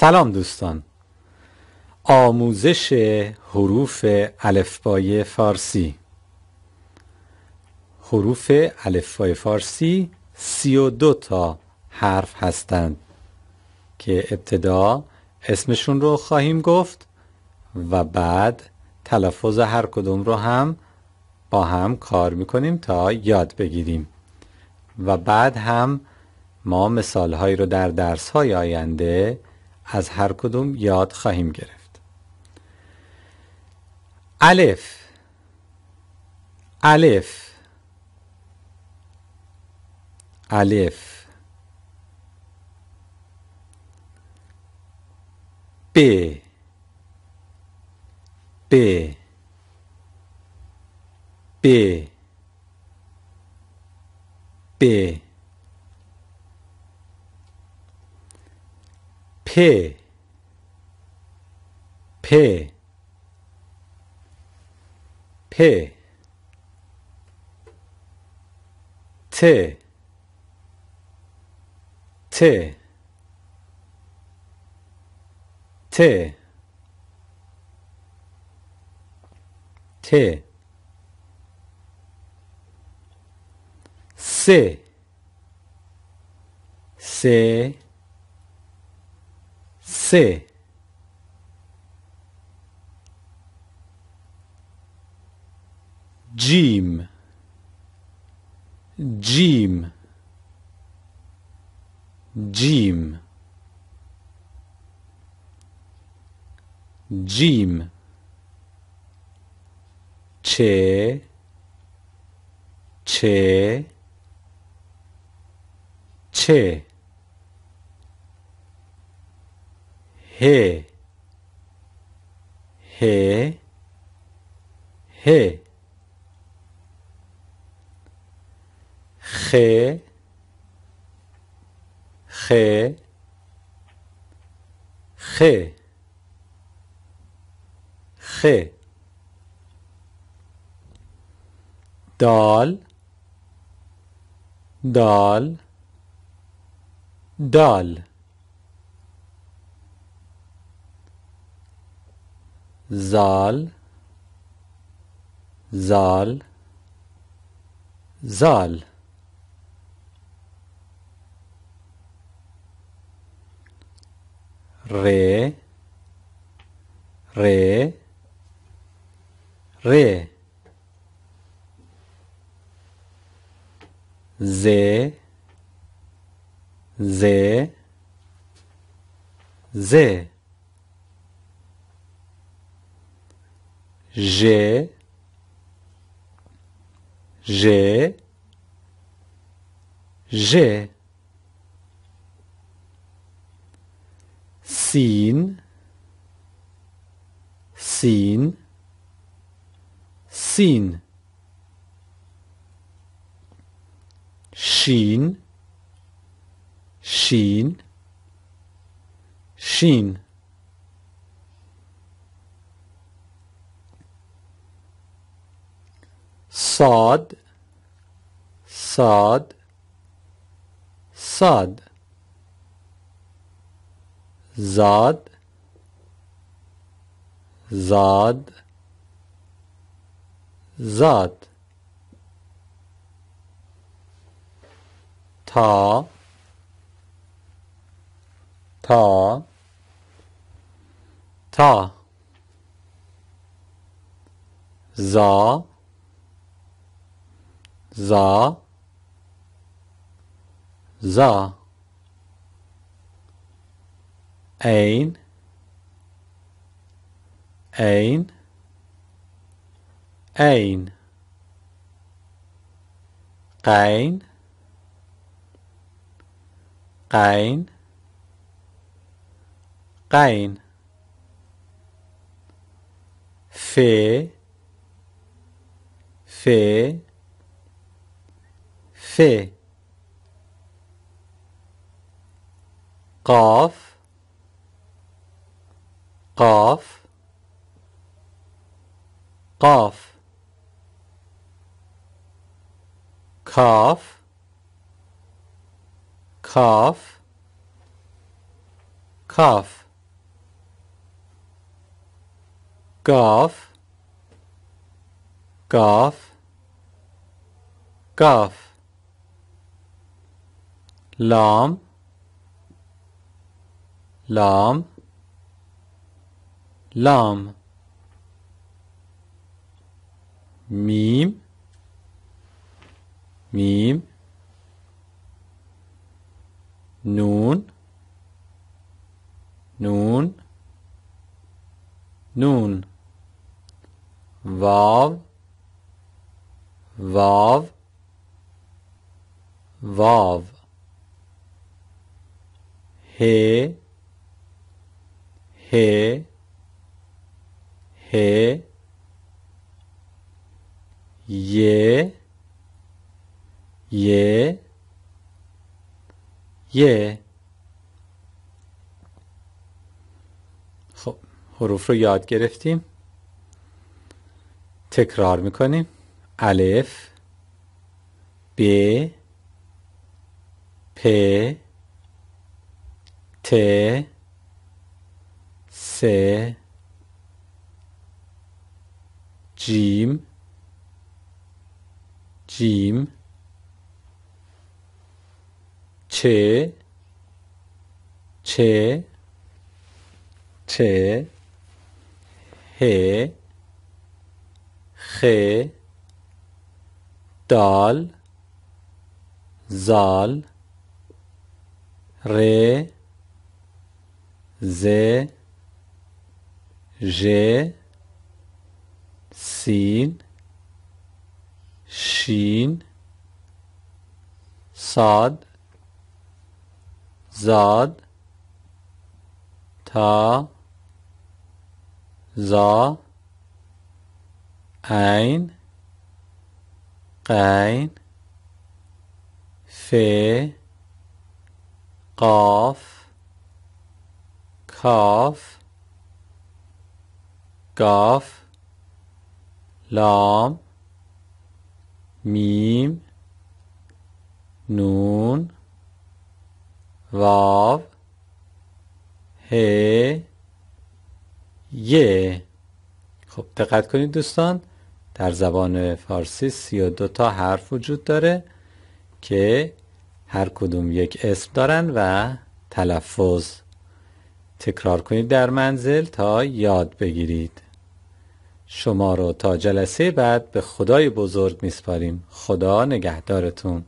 سلام دوستان آموزش حروف الفبای فارسی حروف الفبای فارسی سی و دو تا حرف هستند که ابتدا اسمشون رو خواهیم گفت و بعد تلفظ هر کدوم رو هم با هم کار میکنیم تا یاد بگیریم و بعد هم ما مثالهایی رو در های آینده از هر کدوم یاد خواهیم گرفت الف الف الف ب ب ب ب 폐, 폐, 폐, 태, 태, 태, 태, 세, 세, Say. Jim. Jim. Jim. Jim. Che. Che. Che. ه ه ه خ خ خ خ دال دال دال Zal, Zal, Zal. Re, Re, Re. Z, Z, Z. J'ai, j'ai, j'ai. Sin, sin, sin. Sheen, sheen, sheen. صاد صاد صاد زاد زاد زاد تا تا تا زا za za ein ein ein Ein. Ein. Ein. Fe. Fe. ف قاف قاف قاف كاف كاف كاف قاف قاف قاف لام لام لام ميم ميم نون نون نون واو واو واو ه ه ه ی ی ی خب حروف رو یاد گرفتیم تکرار میکنیم الف ب پ ت س جیم جیم چه چه چه ه خ دال زال ره ز ژ سین شین ساد زاد تا زا عین قین ف قاف کاف گاف لام میم نون واو ه ی خب دقت کنید دوستان در زبان فارسی سی و دو تا حرف وجود داره که هر کدوم یک اسم دارن و تلفظ تکرار کنید در منزل تا یاد بگیرید شما رو تا جلسه بعد به خدای بزرگ میسپاریم خدا نگهدارتون